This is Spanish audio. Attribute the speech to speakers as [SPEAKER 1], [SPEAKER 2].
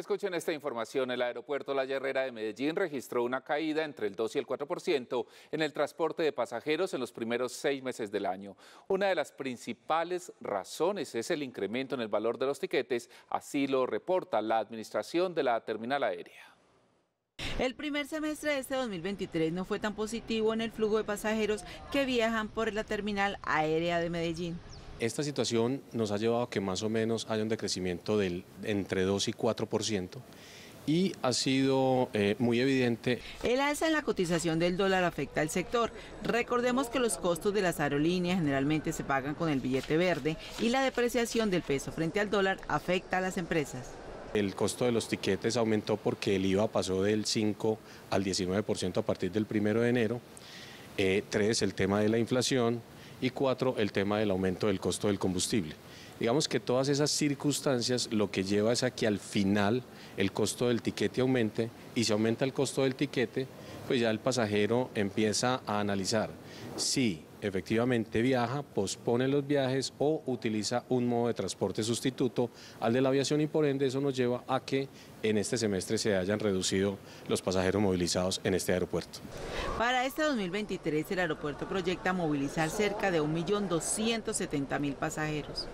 [SPEAKER 1] Escuchen esta información. El aeropuerto La Herrera de Medellín registró una caída entre el 2 y el 4% en el transporte de pasajeros en los primeros seis meses del año. Una de las principales razones es el incremento en el valor de los tiquetes, así lo reporta la administración de la terminal aérea.
[SPEAKER 2] El primer semestre de este 2023 no fue tan positivo en el flujo de pasajeros que viajan por la terminal aérea de Medellín.
[SPEAKER 3] Esta situación nos ha llevado a que más o menos haya un decrecimiento del entre 2 y 4% y ha sido eh, muy evidente.
[SPEAKER 2] El alza en la cotización del dólar afecta al sector. Recordemos que los costos de las aerolíneas generalmente se pagan con el billete verde y la depreciación del peso frente al dólar afecta a las empresas.
[SPEAKER 3] El costo de los tiquetes aumentó porque el IVA pasó del 5 al 19% a partir del 1 de enero. Eh, tres, el tema de la inflación y cuatro, el tema del aumento del costo del combustible. Digamos que todas esas circunstancias lo que lleva es a que al final el costo del tiquete aumente y si aumenta el costo del tiquete, pues ya el pasajero empieza a analizar si efectivamente viaja, pospone los viajes o utiliza un modo de transporte sustituto al de la aviación y por ende eso nos lleva a que en este semestre se hayan reducido los pasajeros movilizados en este aeropuerto.
[SPEAKER 2] Para este 2023 el aeropuerto proyecta movilizar cerca de 1.270.000 pasajeros.